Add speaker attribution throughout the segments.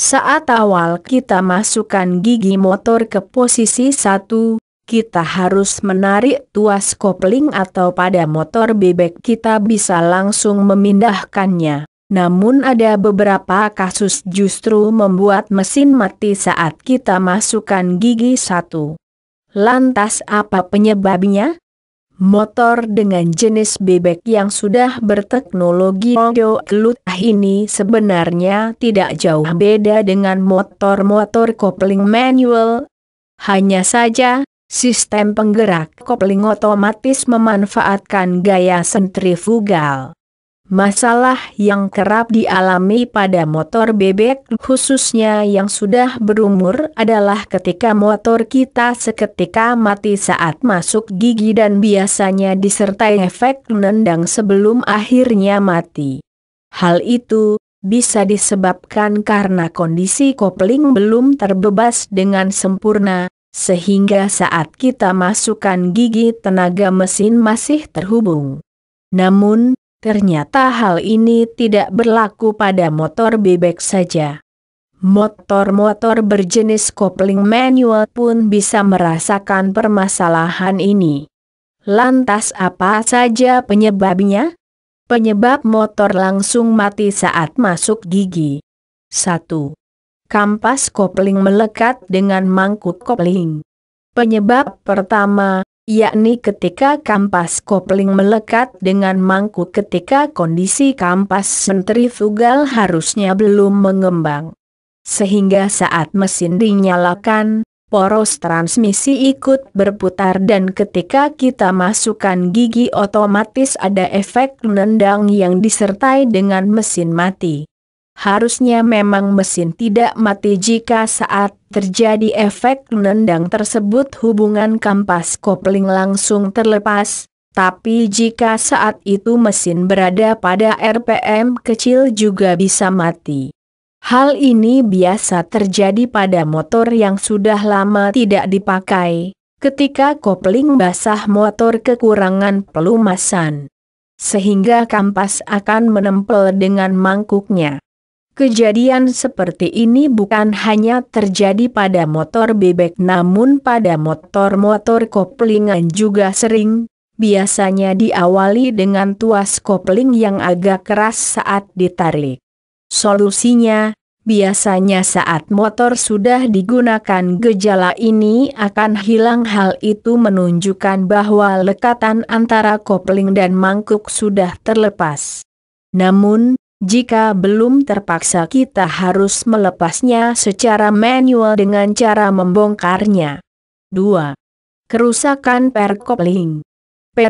Speaker 1: Saat awal kita masukkan gigi motor ke posisi satu, kita harus menarik tuas kopling atau pada motor bebek kita bisa langsung memindahkannya. Namun ada beberapa kasus justru membuat mesin mati saat kita masukkan gigi satu. Lantas apa penyebabnya? Motor dengan jenis bebek yang sudah berteknologi Ojo gelutah ini sebenarnya tidak jauh beda dengan motor-motor kopling manual. Hanya saja, sistem penggerak kopling otomatis memanfaatkan gaya sentrifugal. Masalah yang kerap dialami pada motor bebek khususnya yang sudah berumur adalah ketika motor kita seketika mati saat masuk gigi dan biasanya disertai efek nendang sebelum akhirnya mati. Hal itu bisa disebabkan karena kondisi kopling belum terbebas dengan sempurna, sehingga saat kita masukkan gigi tenaga mesin masih terhubung. Namun, Ternyata hal ini tidak berlaku pada motor bebek saja. Motor-motor berjenis kopling manual pun bisa merasakan permasalahan ini. Lantas apa saja penyebabnya? Penyebab motor langsung mati saat masuk gigi. 1. Kampas kopling melekat dengan mangkuk kopling. Penyebab pertama, yakni ketika kampas kopling melekat dengan mangkuk ketika kondisi kampas sentrifugal harusnya belum mengembang. Sehingga saat mesin dinyalakan, poros transmisi ikut berputar dan ketika kita masukkan gigi otomatis ada efek nendang yang disertai dengan mesin mati harusnya memang mesin tidak mati jika saat terjadi efek nendang tersebut hubungan kampas kopling langsung terlepas, tapi jika saat itu mesin berada pada RPM kecil juga bisa mati. Hal ini biasa terjadi pada motor yang sudah lama tidak dipakai, ketika kopling basah motor kekurangan pelumasan. Sehingga kampas akan menempel dengan mangkuknya. Kejadian seperti ini bukan hanya terjadi pada motor bebek namun pada motor-motor koplingan juga sering, biasanya diawali dengan tuas kopling yang agak keras saat ditarik. Solusinya, biasanya saat motor sudah digunakan gejala ini akan hilang hal itu menunjukkan bahwa lekatan antara kopling dan mangkuk sudah terlepas. Namun, jika belum terpaksa kita harus melepasnya secara manual dengan cara membongkarnya. 2. Kerusakan Per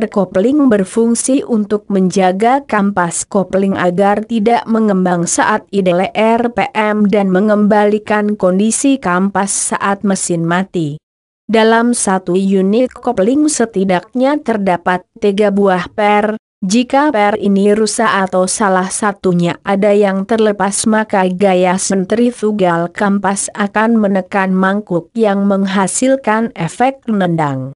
Speaker 1: kopling berfungsi untuk menjaga kampas kopling agar tidak mengembang saat idle RPM dan mengembalikan kondisi kampas saat mesin mati. Dalam satu unit kopling setidaknya terdapat tiga buah per jika per ini rusak atau salah satunya ada yang terlepas maka gaya tugal kampas akan menekan mangkuk yang menghasilkan efek nendang.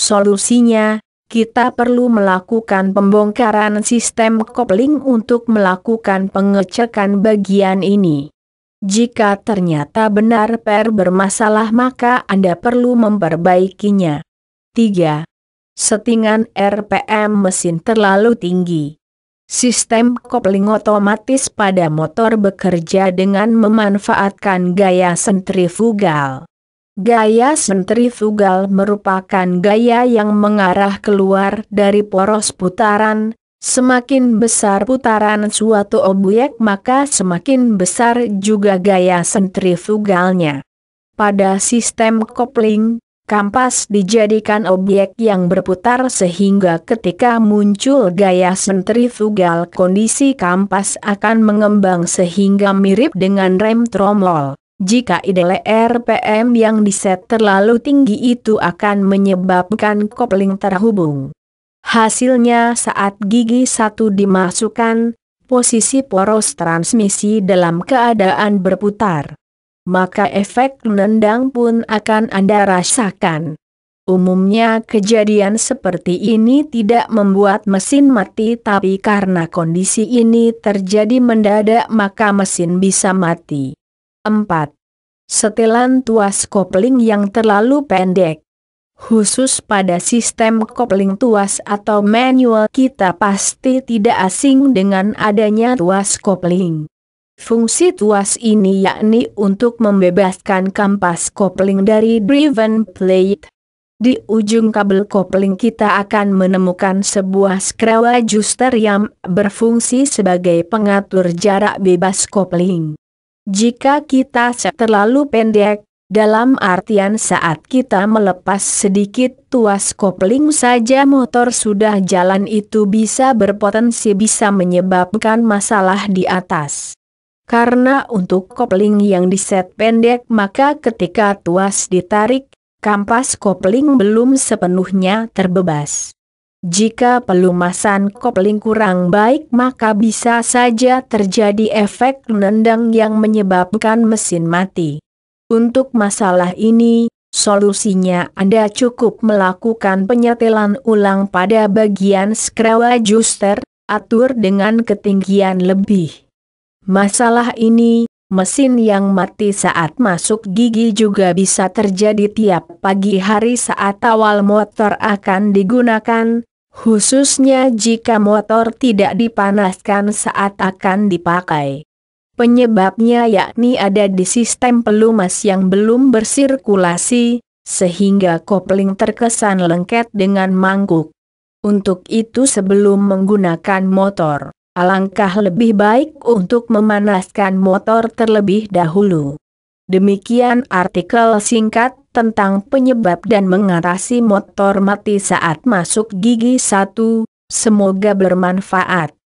Speaker 1: Solusinya, kita perlu melakukan pembongkaran sistem kopling untuk melakukan pengecekan bagian ini. Jika ternyata benar per bermasalah maka Anda perlu memperbaikinya. 3. Settingan RPM mesin terlalu tinggi. Sistem kopling otomatis pada motor bekerja dengan memanfaatkan gaya sentrifugal. Gaya sentrifugal merupakan gaya yang mengarah keluar dari poros putaran. Semakin besar putaran suatu objek maka semakin besar juga gaya sentrifugalnya. Pada sistem kopling, kampas dijadikan objek yang berputar sehingga ketika muncul gaya sentrifugal kondisi kampas akan mengembang sehingga mirip dengan rem tromol. Jika idele RPM yang diset terlalu tinggi itu akan menyebabkan kopling terhubung. Hasilnya saat gigi satu dimasukkan, posisi poros transmisi dalam keadaan berputar maka efek nendang pun akan Anda rasakan. Umumnya kejadian seperti ini tidak membuat mesin mati tapi karena kondisi ini terjadi mendadak maka mesin bisa mati. 4. Setelan tuas kopling yang terlalu pendek Khusus pada sistem kopling tuas atau manual kita pasti tidak asing dengan adanya tuas kopling. Fungsi tuas ini yakni untuk membebaskan kampas kopling dari driven plate. Di ujung kabel kopling kita akan menemukan sebuah skrew juster yang berfungsi sebagai pengatur jarak bebas kopling. Jika kita terlalu pendek, dalam artian saat kita melepas sedikit tuas kopling saja motor sudah jalan itu bisa berpotensi bisa menyebabkan masalah di atas. Karena untuk kopling yang diset pendek maka ketika tuas ditarik, kampas kopling belum sepenuhnya terbebas. Jika pelumasan kopling kurang baik maka bisa saja terjadi efek nendang yang menyebabkan mesin mati. Untuk masalah ini, solusinya Anda cukup melakukan penyetelan ulang pada bagian skrew juster, atur dengan ketinggian lebih. Masalah ini, mesin yang mati saat masuk gigi juga bisa terjadi tiap pagi hari saat awal motor akan digunakan, khususnya jika motor tidak dipanaskan saat akan dipakai. Penyebabnya yakni ada di sistem pelumas yang belum bersirkulasi, sehingga kopling terkesan lengket dengan mangkuk. Untuk itu sebelum menggunakan motor, Alangkah lebih baik untuk memanaskan motor terlebih dahulu. Demikian artikel singkat tentang penyebab dan mengatasi motor mati saat masuk gigi satu. Semoga bermanfaat.